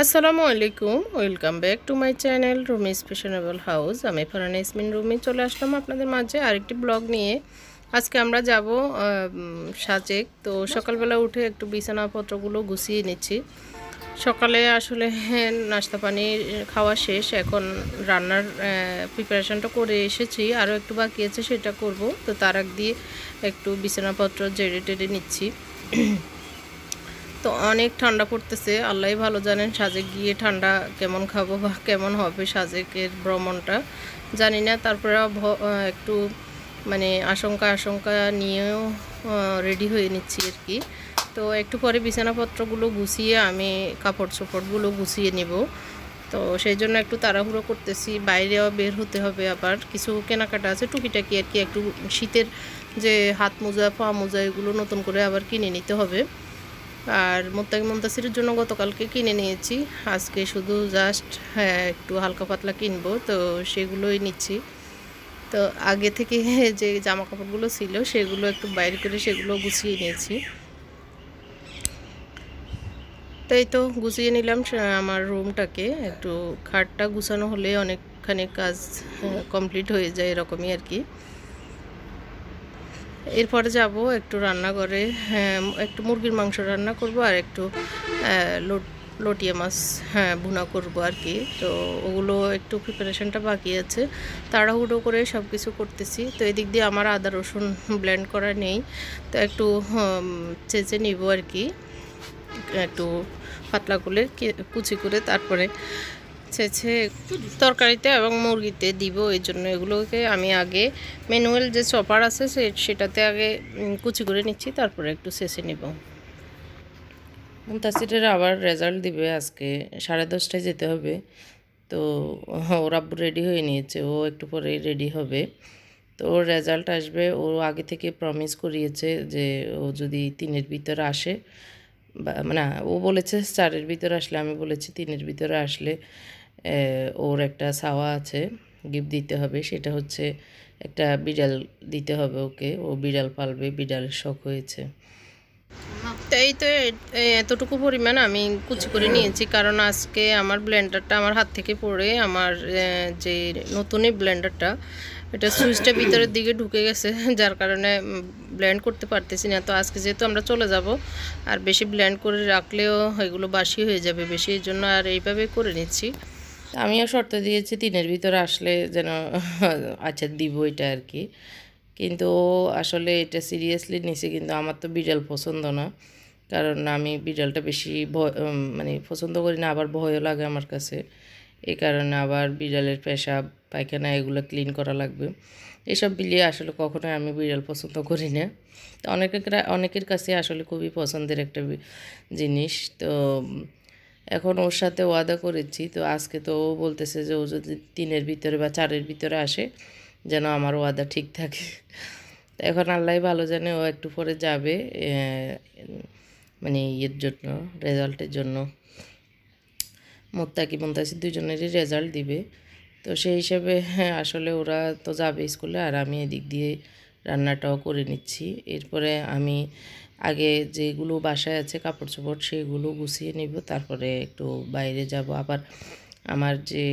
আসসালামু আলাইকুম welcome back to my channel Rumi fashionable house আমি ফারানা ইসমিন রুমি চলে আসলাম আপনাদের মাঝে আরেকটি ব্লগ নিয়ে আজকে আমরা যাব সাজেক তো সকালবেলা উঠে একটু বিছানাপত্রগুলো গুছিয়ে নিচ্ছি সকালে আসলে নাস্তা পানি খাওয়া শেষ এখন রান্নার প্রিপারেশনটা করে এসেছি আরও একটু বাকি আছে সেটা করব তো তার আগ দিয়ে একটু বিছানাপত্র জেড়ে টেড়ে নিচ্ছি তো অনেক ঠান্ডা পড়তেছে আল্লাহ ভালো জানেন সাজে গিয়ে ঠান্ডা কেমন খাবো বা কেমন হবে সাজেকের ভ্রমণটা জানি না তারপরে একটু মানে আশঙ্কা আশঙ্কা নিয়েও রেডি হয়ে নিচ্ছি আর কি তো একটু পরে বিছানাপত্রগুলো গুছিয়ে আমি কাপড় চোপড়গুলো গুছিয়ে নেব তো সেই জন্য একটু তাড়াহুড়ো করতেছি বাইরেও বের হতে হবে আবার কিছু কেনাকাটা আছে টুকিটাকি আর কি একটু শীতের যে হাত মোজা ফা মোজা এগুলো নতুন করে আবার কিনে নিতে হবে আর মোত্তাকি মন্তাসিরের জন্য গতকালকে কিনে নিয়েছি আজকে শুধু জাস্ট হ্যাঁ একটু হালকা পাতলা কিনবো তো সেগুলোই নিচ্ছি তো আগে থেকে যে জামা কাপড়গুলো ছিল সেগুলো একটু বাইরে করে সেগুলো গুছিয়ে নিয়েছি তাই তো গুছিয়ে নিলাম আমার রুমটাকে একটু খাটটা গুছানো হলে অনেকখানি কাজ কমপ্লিট হয়ে যায় এরকমই আর কি এরপরে যাব একটু রান্নাঘরে হ্যাঁ, একটু মুরগির মাংস রান্না করব আর একটু লটিয়া মাছ হ্যাঁ ভুনা করব আর কি তো ওগুলো একটু প্রিপারেশনটা বাকি আছে তাড়াহুড়ো করে সব কিছু করতেছি তো এদিক দিয়ে আমার আদা রসুন ব্লেন্ড করা নেই তো একটু চেঁচে নিব আর কি একটু পাতলা করে কুচি করে তারপরে ছেছে তরকারিতে এবং মুরগিতে দিব এই জন্য এগুলোকে আমি আগে ম্যানুয়াল যে চপার আছে সেটাতে আগে কুচি করে নিচ্ছি তারপরে একটু ছেঁচে নিব মুমতাসিরের আবার রেজাল্ট দিবে আজকে সাড়ে দশটায় যেতে হবে তো ওর আব্বু রেডি হয়ে নিয়েছে ও একটু পরে রেডি হবে তো ওর রেজাল্ট আসবে ও আগে থেকে প্রমিস করিয়েছে যে ও যদি তিনের ভিতরে আসে মানে ও বলেছে চারের ভিতরে আসলে আমি বলেছি তিনের ভিতরে আসলে ওর একটা সাওয়া আছে গিফট দিতে হবে সেটা হচ্ছে একটা বিড়াল দিতে হবে ওকে ও বিড়াল পালবে বিড়ালের শখ হয়েছে তাই এই তো এতটুকু পরিমাণ আমি কুচি করে নিয়েছি কারণ আজকে আমার ব্লেন্ডারটা আমার হাত থেকে পড়ে আমার যে নতুনই ব্লেন্ডারটা এটা সুইচটা ভিতরের দিকে ঢুকে গেছে যার কারণে ব্লেন্ড করতে পারতেছি না তো আজকে যেহেতু আমরা চলে যাব আর বেশি ব্লেন্ড করে রাখলেও এগুলো বাসি হয়ে যাবে বেশি এই জন্য আর এইভাবে করে নিচ্ছি আমিও শর্ত দিয়েছি তিনের ভিতরে আসলে যেন আচ্ছা দিব এটা আর কি কিন্তু আসলে এটা সিরিয়াসলি নিছি কিন্তু আমার তো বিড়াল পছন্দ না কারণ আমি বিড়ালটা বেশি ভয় মানে পছন্দ করি না আবার ভয়ও লাগে আমার কাছে এই কারণে আবার বিড়ালের পেশাব পায়খানা এগুলো ক্লিন করা লাগবে এসব বিলিয়ে আসলে কখনোই আমি বিড়াল পছন্দ করি না তো অনেকের অনেকের কাছে আসলে খুবই পছন্দের একটা জিনিস তো এখন ওর সাথে ওয়াদা করেছি তো আজকে তো ও বলতেছে যে ও যদি তিনের ভিতরে বা চারের ভিতরে আসে যেন আমার ওয়াদা ঠিক থাকে এখন আল্লাহ ভালো জানে ও একটু পরে যাবে মানে ইয়ের জন্য রেজাল্টের জন্য মোত্তাকি মোত্তাসি দুজনেরই রেজাল্ট দিবে তো সেই হিসেবে হ্যাঁ, আসলে ওরা তো যাবে স্কুলে আর আমি এদিক দিয়ে রান্নাটাও করে নিচ্ছি এরপরে আমি আগে যেগুলো বাসায় আছে কাপড় চোপড় সেগুলো গুছিয়ে নিব তারপরে একটু বাইরে যাব আবার আমার যে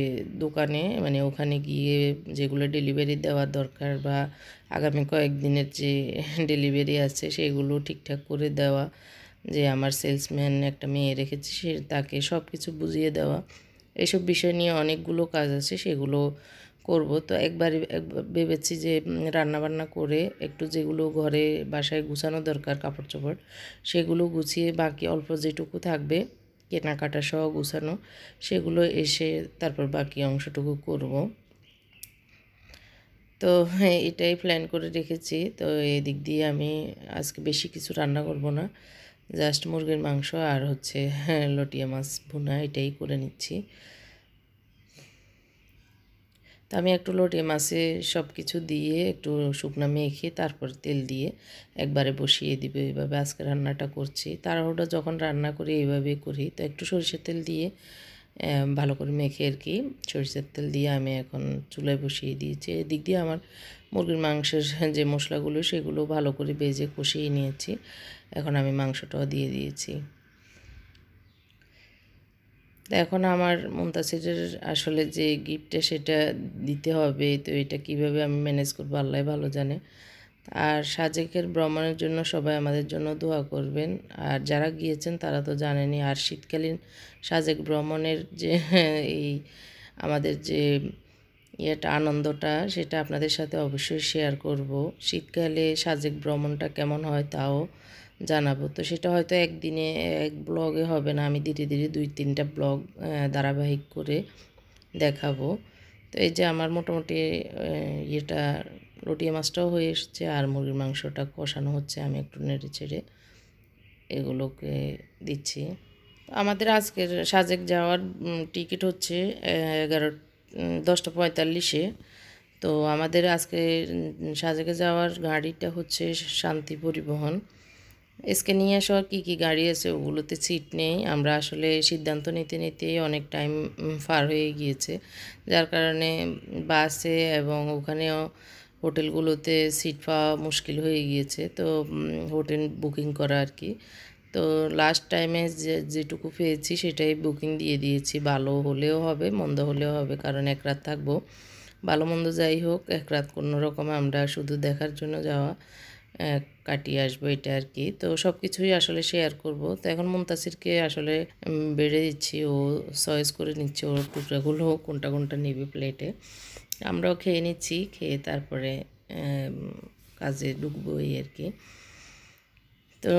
দোকানে মানে ওখানে গিয়ে যেগুলো ডেলিভারি দেওয়ার দরকার বা আগামী কয়েকদিনের যে ডেলিভারি আছে সেগুলো ঠিকঠাক করে দেওয়া যে আমার সেলসম্যান একটা মেয়ে রেখেছি সে তাকে সব কিছু বুঝিয়ে দেওয়া এইসব বিষয় নিয়ে অনেকগুলো কাজ আছে সেগুলো করব তো একবার ভেবেছি যে রান্নাবান্না করে একটু যেগুলো ঘরে বাসায় গুছানো দরকার কাপড় চোপড় সেগুলো গুছিয়ে বাকি অল্প যেটুকু থাকবে কেনাকাটা সহ গুছানো সেগুলো এসে তারপর বাকি অংশটুকু করব তো হ্যাঁ এটাই প্ল্যান করে রেখেছি তো এদিক দিয়ে আমি আজকে বেশি কিছু রান্না করব না জাস্ট মুরগির মাংস আর হচ্ছে লটিয়া মাছ ভুনা এটাই করে নিচ্ছি তা আমি একটু লটে মাছে সব কিছু দিয়ে একটু শুকনা মেখে তারপর তেল দিয়ে একবারে বসিয়ে দিবে এইভাবে আজকে রান্নাটা করছি তাড়াহুড়া যখন রান্না করি এইভাবে করি তো একটু সরিষার তেল দিয়ে ভালো করে মেখে আর কি সরিষার তেল দিয়ে আমি এখন চুলায় বসিয়ে দিয়েছি এদিক দিয়ে আমার মুরগির মাংসের যে মশলাগুলো সেগুলো ভালো করে বেজে কষিয়ে নিয়েছি এখন আমি মাংসটাও দিয়ে দিয়েছি এখন আমার মুমতাসিরের আসলে যে গিফটটা সেটা দিতে হবে তো এটা কিভাবে আমি ম্যানেজ করবো আল্লাহ ভালো জানে আর সাজেকের ভ্রমণের জন্য সবাই আমাদের জন্য দোয়া করবেন আর যারা গিয়েছেন তারা তো জানেনি আর শীতকালীন সাজেক ভ্রমণের যে এই আমাদের যে ইয়েটা আনন্দটা সেটা আপনাদের সাথে অবশ্যই শেয়ার করব শীতকালে সাজেক ভ্রমণটা কেমন হয় তাও জানাবো তো সেটা হয়তো একদিনে এক ব্লগে হবে না আমি ধীরে ধীরে দুই তিনটা ব্লগ ধারাবাহিক করে দেখাবো তো এই যে আমার মোটামুটি ইয়েটা রুটি মাছটাও হয়ে এসছে আর মুরগির মাংসটা কষানো হচ্ছে আমি একটু নেড়ে ছেড়ে এগুলোকে দিচ্ছি আমাদের আজকের সাজেক যাওয়ার টিকিট হচ্ছে এগারো দশটা পঁয়তাল্লিশে তো আমাদের আজকে সাজেকে যাওয়ার গাড়িটা হচ্ছে শান্তি পরিবহন এসকে নিয়ে আসার কী কী গাড়ি আছে ওগুলোতে সিট নেই আমরা আসলে সিদ্ধান্ত নিতে নিতে অনেক টাইম ফার হয়ে গিয়েছে যার কারণে বাসে এবং ওখানেও হোটেলগুলোতে সিট পাওয়া মুশকিল হয়ে গিয়েছে তো হোটেল বুকিং করা আর কি তো লাস্ট টাইমে যে যেটুকু পেয়েছি সেটাই বুকিং দিয়ে দিয়েছি ভালো হলেও হবে মন্দ হলেও হবে কারণ এক রাত থাকবো ভালো মন্দ যাই হোক এক রাত কোনো আমরা শুধু দেখার জন্য যাওয়া কাটিয়ে আসবো এটা আর কি তো সব কিছুই আসলে শেয়ার করব তো এখন মুমতাসিরকে আসলে বেড়ে দিচ্ছি ও চয়েস করে নিচ্ছে ওর টুকরাগুলো কোনটা কোনটা নেবে প্লেটে আমরাও খেয়ে নিচ্ছি খেয়ে তারপরে কাজে ঢুকবো এই আর কি তো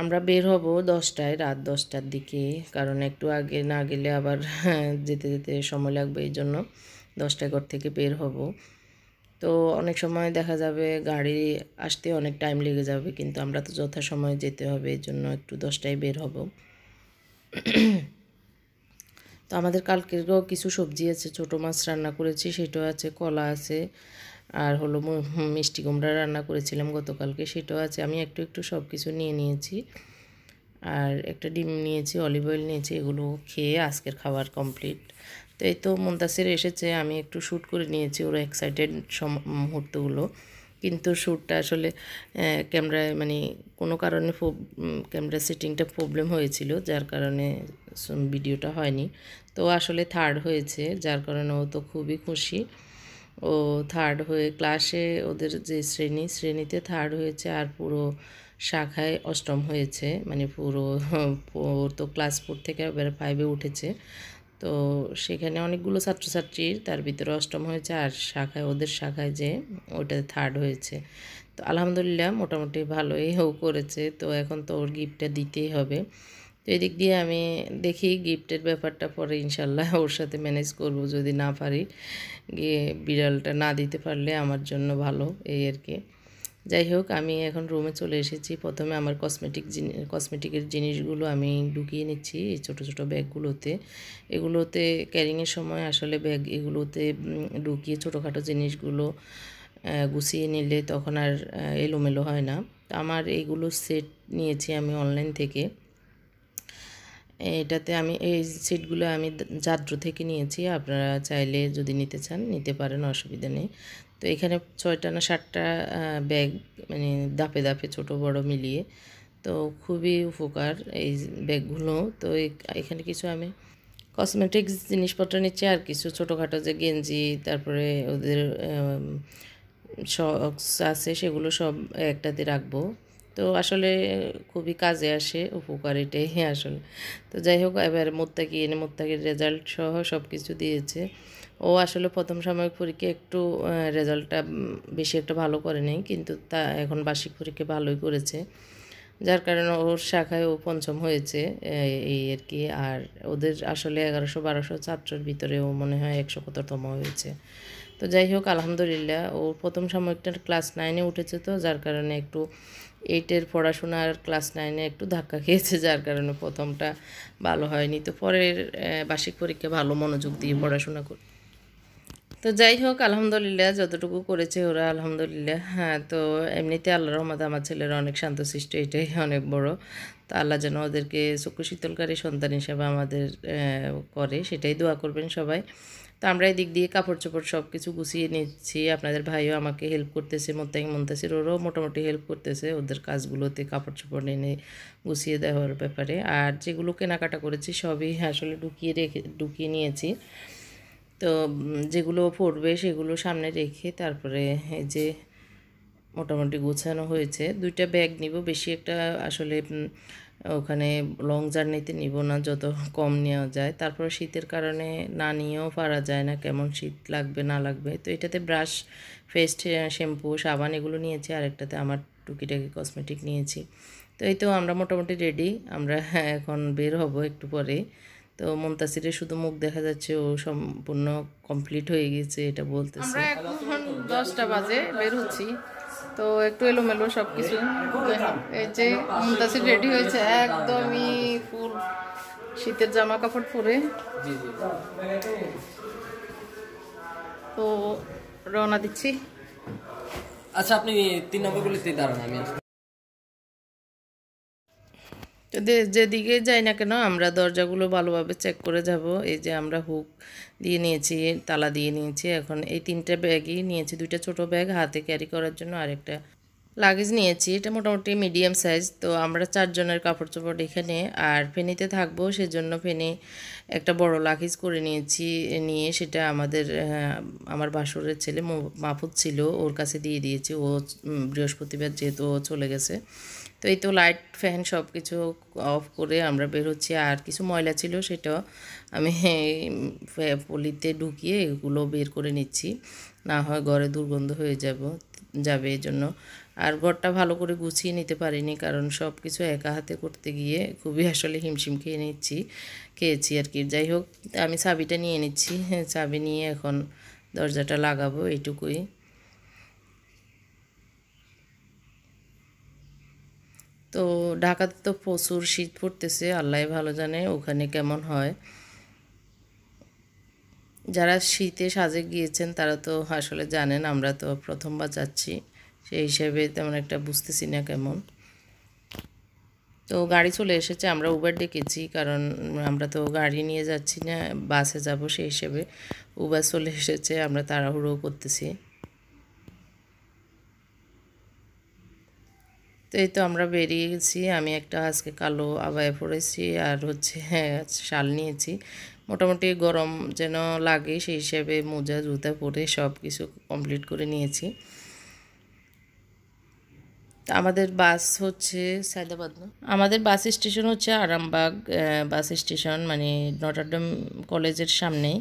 আমরা বের হব দশটায় রাত দশটার দিকে কারণ একটু আগে না গেলে আবার হ্যাঁ, যেতে যেতে সময় লাগবে এই জন্য দশটা ঘর থেকে বের হব তো অনেক সময় দেখা যাবে গাড়ি আসতে অনেক টাইম লেগে যাবে কিন্তু আমরা তো যথাসময়ে যেতে হবে এই জন্য একটু দশটায় বের হব তো আমাদের কালকেরও কিছু সবজি আছে ছোট মাছ রান্না করেছি সেটাও আছে কলা আছে আর হলো মিষ্টি কুমড়া রান্না করেছিলাম গতকালকে সেটাও আছে আমি একটু একটু সব কিছু নিয়ে নিয়েছি আর একটা ডিম নিয়েছি অলিভ অয়েল নিয়েছি এগুলো খেয়ে আজকের খাবার কমপ্লিট তো এই তো মন্তাসির এসেছে আমি একটু শ্যুট করে নিয়েছি ওরা এক্সাইটেড সম মুহূর্তগুলো কিন্তু শ্যুটটা আসলে ক্যামেরায় মানে কোনো কারণে ক্যামেরা সেটিংটা প্রবলেম হয়েছিল যার কারণে ভিডিওটা হয়নি তো আসলে থার্ড হয়েছে যার কারণে ও তো খুবই খুশি ও থার্ড হয়ে ক্লাসে ওদের যে শ্রেণী শ্রেণীতে থার্ড হয়েছে আর পুরো শাখায় অষ্টম হয়েছে মানে পুরো ওর তো ক্লাস ফোর থেকে এবার ফাইভে উঠেছে তো সেখানে অনেকগুলো ছাত্রছাত্রীর তার ভিতরে অষ্টম হয়েছে আর শাখায় ওদের শাখায় যে ওটা থার্ড হয়েছে তো আলহামদুলিল্লাহ মোটামুটি ভালোই হোক করেছে তো এখন তো ওর গিফটটা দিতেই হবে তো এদিক দিয়ে আমি দেখি গিফটের ব্যাপারটা পরে ইনশাল্লাহ ওর সাথে ম্যানেজ করব যদি না পারি গিয়ে বিড়ালটা না দিতে পারলে আমার জন্য ভালো এই আর কি যাই হোক আমি এখন রুমে চলে এসেছি প্রথমে আমার কসমেটিক জিনিস কসমেটিকের জিনিসগুলো আমি ঢুকিয়ে নিচ্ছি এই ছোটো ছোটো ব্যাগগুলোতে এগুলোতে ক্যারিংয়ের সময় আসলে ব্যাগ এগুলোতে ঢুকিয়ে ছোটোখাটো জিনিসগুলো গুছিয়ে নিলে তখন আর এলোমেলো হয় না আমার এইগুলো সেট নিয়েছি আমি অনলাইন থেকে এটাতে আমি এই সিটগুলো আমি জাদ্র থেকে নিয়েছি আপনারা চাইলে যদি নিতে চান নিতে পারেন অসুবিধা নেই তো এখানে ছয়টা না সাতটা ব্যাগ মানে দাপে দাপে ছোট বড় মিলিয়ে তো খুবই উপকার এই ব্যাগগুলো তো এখানে কিছু আমি কসমেটিক্স জিনিসপত্র নিচ্ছি আর কিছু ছোটোখাটো যে গেঞ্জি তারপরে ওদের শক্স আছে সেগুলো সব একটাতে রাখবো তো আসলে খুবই কাজে আসে উপকার এটাই আসলে তো যাই হোক এবার মোত্তাকি এনে মোত্তাকির রেজাল্ট সহ সব কিছু দিয়েছে ও আসলে প্রথম সাময়িক পরীক্ষা একটু রেজাল্টটা বেশি একটা ভালো করে নেই কিন্তু তা এখন বার্ষিক পরীক্ষা ভালোই করেছে যার কারণে ওর শাখায় ও পঞ্চম হয়েছে এই আর কি আর ওদের আসলে এগারোশো বারোশো ছাত্রের ভিতরে ও মনে হয় একশো কততম হয়েছে তো যাই হোক আলহামদুলিল্লাহ ও প্রথম সাময়িকটার ক্লাস নাইনে উঠেছে তো যার কারণে একটু এইটের পড়াশোনার ক্লাস নাইনে একটু ধাক্কা খেয়েছে যার কারণে প্রথমটা ভালো হয়নি তো পরের বার্ষিক পরীক্ষা ভালো মনোযোগ দিয়ে পড়াশোনা করি তো যাই হোক আলহামদুলিল্লাহ যতটুকু করেছে ওরা আলহামদুলিল্লাহ হ্যাঁ তো এমনিতে আল্লাহ রহমতে আমার ছেলেরা অনেক শান্ত শান্তশিষ্ট এটাই অনেক বড় তো আল্লাহ যেন ওদেরকে চক্ষু শীতলকারী সন্তান হিসাবে আমাদের করে সেটাই দোয়া করবেন সবাই তো আমরা এদিক দিয়ে কাপড় চোপড় সব কিছু গুছিয়ে নিচ্ছি আপনাদের ভাইও আমাকে হেল্প করতেছে মোত্তাই মন্তাসির ওরাও মোটামুটি হেল্প করতেছে ওদের কাজগুলোতে কাপড় চোপড় এনে গুছিয়ে দেওয়ার ব্যাপারে আর যেগুলো কেনাকাটা করেছি সবই আসলে ঢুকিয়ে রেখে ঢুকিয়ে নিয়েছি তো যেগুলো পড়বে সেগুলো সামনে রেখে তারপরে এই যে মোটামুটি গোছানো হয়েছে দুইটা ব্যাগ নিব বেশি একটা আসলে ওখানে লং জার্নিতে নিব না যত কম নেওয়া যায় তারপর শীতের কারণে না নিয়েও পারা যায় না কেমন শীত লাগবে না লাগবে তো এটাতে ব্রাশ ফেস্ট শ্যাম্পু সাবান এগুলো নিয়েছি আরেকটাতে আমার টুকিটাকি কসমেটিক নিয়েছি তো এই তো আমরা মোটামুটি রেডি আমরা এখন বের হব একটু পরে তো মুমতাসিরের শুধু মুখ দেখা যাচ্ছে ও সম্পূর্ণ কমপ্লিট হয়ে গেছে এটা বলতেছে দশটা বাজে বের হচ্ছি তো একটু এলোমেলো সব কিছু এই যে মুমতাসির রেডি হয়েছে একদমই ফুল শীতের জামা কাপড় পরে তো রওনা দিচ্ছি আচ্ছা আপনি তিন নম্বর গুলিতে দাঁড়ান আমি যেদিকে যাই না কেন আমরা দরজাগুলো ভালোভাবে চেক করে যাব এই যে আমরা হুক দিয়ে নিয়েছি তালা দিয়ে নিয়েছি এখন এই তিনটা ব্যাগই নিয়েছি দুইটা ছোট ব্যাগ হাতে ক্যারি করার জন্য আরেকটা লাগেজ নিয়েছি এটা মোটামুটি মিডিয়াম সাইজ তো আমরা চারজনের কাপড় চোপড় এখানে আর ফেনিতে থাকবো সেজন্য ফেনি একটা বড় লাগেজ করে নিয়েছি নিয়ে সেটা আমাদের আমার বাসরের ছেলে মাহফুজ ছিল ওর কাছে দিয়ে দিয়েছি ও বৃহস্পতিবার যেহেতু ও চলে গেছে তো এই তো লাইট ফ্যান সব কিছু অফ করে আমরা বেরোচ্ছি আর কিছু ময়লা ছিল সেটা আমি পলিতে ঢুকিয়ে এগুলো বের করে নিচ্ছি না হয় ঘরে দুর্গন্ধ হয়ে যাব যাবে এই জন্য আর ঘরটা ভালো করে গুছিয়ে নিতে পারিনি কারণ সব কিছু একা হাতে করতে গিয়ে খুবই আসলে হিমশিম খেয়ে নিচ্ছি খেয়েছি আর কি যাই হোক আমি চাবিটা নিয়ে নিচ্ছি হ্যাঁ, চাবি নিয়ে এখন দরজাটা লাগাবো এইটুকুই তো ঢাকাতে তো প্রচুর শীত পড়তেছে আল্লাহ ভালো জানে ওখানে কেমন হয় যারা শীতে সাজে গিয়েছেন তারা তো আসলে জানেন আমরা তো প্রথমবার যাচ্ছি সেই হিসেবে তেমন একটা বুঝতেছি না কেমন তো গাড়ি চলে এসেছে আমরা উবার ডেকেছি কারণ আমরা তো গাড়ি নিয়ে যাচ্ছি না বাসে যাব সেই হিসেবে উবার চলে এসেছে আমরা তাড়াহুড়ো করতেছি তো এই তো আমরা বেরিয়ে গেছি আমি একটা আজকে কালো আবায় পড়েছি আর হচ্ছে হ্যাঁ শাল নিয়েছি মোটামুটি গরম যেন লাগে সেই হিসাবে মোজা জুতা পরে সব কিছু কমপ্লিট করে নিয়েছি আমাদের বাস হচ্ছে সায়দাবাদ না আমাদের বাস স্টেশন হচ্ছে আরামবাগ বাস স্টেশন মানে নটারডম কলেজের সামনেই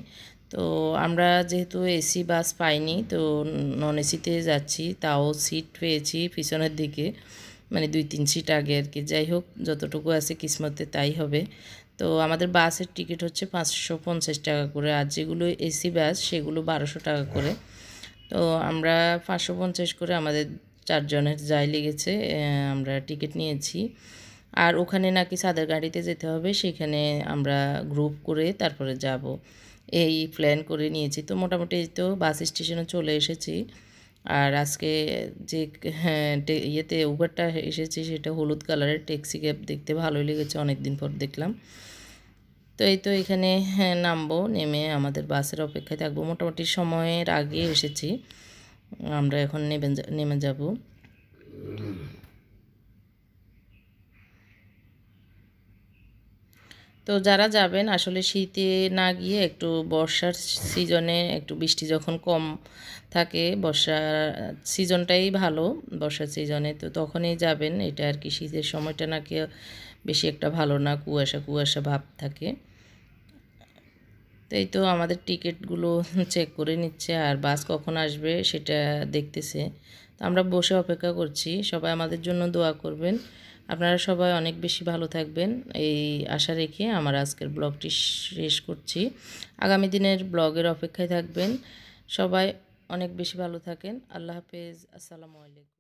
তো আমরা যেহেতু এসি বাস পাইনি তো নন এসিতে যাচ্ছি তাও সিট পেয়েছি পিছনের দিকে মানে দুই তিন সিট আগে আর কি যাই হোক যতটুকু আছে কিসমতে তাই হবে তো আমাদের বাসের টিকিট হচ্ছে পাঁচশো পঞ্চাশ টাকা করে আর যেগুলো এসি বাস সেগুলো বারোশো টাকা করে তো আমরা পাঁচশো পঞ্চাশ করে আমাদের চারজনের যাই লেগেছে আমরা টিকিট নিয়েছি আর ওখানে নাকি সাদের গাড়িতে যেতে হবে সেখানে আমরা গ্রুপ করে তারপরে যাব এই প্ল্যান করে নিয়েছি তো মোটামুটি তো বাস স্টেশনে চলে এসেছি আর আজকে যে হ্যাঁ, ইয়েতে উবারটা এসেছে সেটা হলুদ কালারের ট্যাক্সি ক্যাব দেখতে ভালোই লেগেছে অনেক দিন পর দেখলাম তো এই তো এখানে হ্যাঁ, নামবো নেমে আমাদের বাসের অপেক্ষায় থাকবো মোটামুটি সময়ের আগে এসেছি আমরা এখন নেমে নেমে যাবো তো যারা যাবেন আসলে শীতে না গিয়ে একটু বর্ষার সিজনে একটু বৃষ্টি যখন কম থাকে বর্ষা সিজনটাই ভালো বর্ষার সিজনে তো তখনই যাবেন এটা আর কি শীতের সময়টা নাকি বেশি একটা ভালো না কুয়াশা কুয়াশা ভাব থাকে তো এই তো আমাদের টিকিটগুলো চেক করে নিচ্ছে আর বাস কখন আসবে সেটা দেখতেছে তো আমরা বসে অপেক্ষা করছি সবাই আমাদের জন্য দোয়া করবেন আপনারা সবাই অনেক বেশি ভালো থাকবেন এই আশা রেখে আমার আজকের ব্লগটি শেষ করছি আগামী দিনের ব্লগের অপেক্ষায় থাকবেন সবাই অনেক বেশি ভালো থাকেন আল্লাহ হাফেজ আসসালামু আলাইকুম